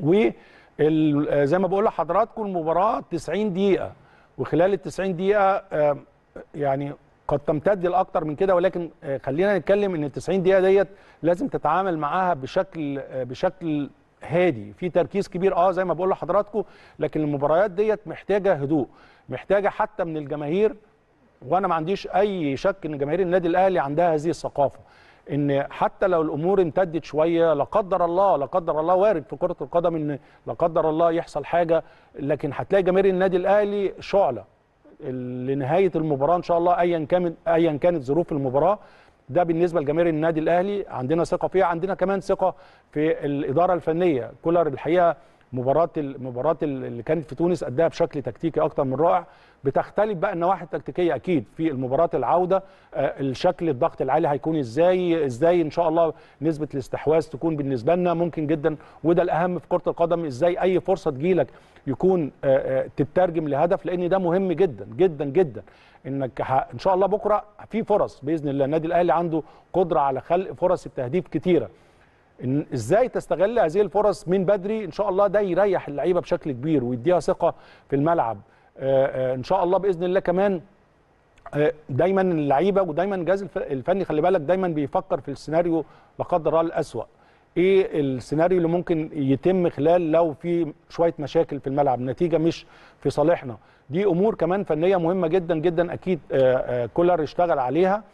و آه، زي ما بقول لحضراتكم المباراه 90 دقيقه وخلال ال 90 دقيقه آه، يعني قد تمتد لاكثر من كده ولكن آه، خلينا نتكلم ان ال 90 دقيقه ديت لازم تتعامل معاها بشكل بشكل هادي في تركيز كبير اه زي ما بقول لحضراتكم لكن المباريات ديت محتاجه هدوء محتاجه حتى من الجماهير وانا ما عنديش اي شك ان جماهير النادي الاهلي عندها هذه الثقافه ان حتى لو الامور امتدت شويه لا قدر الله لا قدر الله وارد في كره القدم ان لا قدر الله يحصل حاجه لكن هتلاقي جماهير النادي الاهلي شعله لنهايه المباراه ان شاء الله ايا كان ايا كانت ظروف المباراه ده بالنسبه لجماهير النادي الاهلي عندنا ثقه فيها عندنا كمان ثقه في الاداره الفنيه كولر الحقيقه مباراه المباراه اللي كانت في تونس قدها بشكل تكتيكي اكتر من رائع بتختلف بقى النواحي التكتيكيه اكيد في المباراه العوده آه، الشكل الضغط العالي هيكون ازاي ازاي ان شاء الله نسبه الاستحواذ تكون بالنسبه لنا ممكن جدا وده الاهم في كره القدم ازاي اي فرصه تجيلك يكون آه، آه، تترجم لهدف لان ده مهم جدا جدا جدا انك ان شاء الله بكره في فرص باذن الله النادي الاهلي عنده قدره على خلق فرص التهديف كتيره إن ازاي تستغل هذه الفرص من بدري ان شاء الله ده يريح اللعيبه بشكل كبير ويديها ثقه في الملعب آه، آه، ان شاء الله باذن الله كمان آه، دايما اللعيبه ودايما الجهاز الفني خلي بالك دايما بيفكر في السيناريو لا قدر الله الاسوأ ايه السيناريو اللي ممكن يتم خلال لو في شويه مشاكل في الملعب نتيجه مش في صالحنا دي امور كمان فنيه مهمه جدا جدا اكيد كولر اشتغل عليها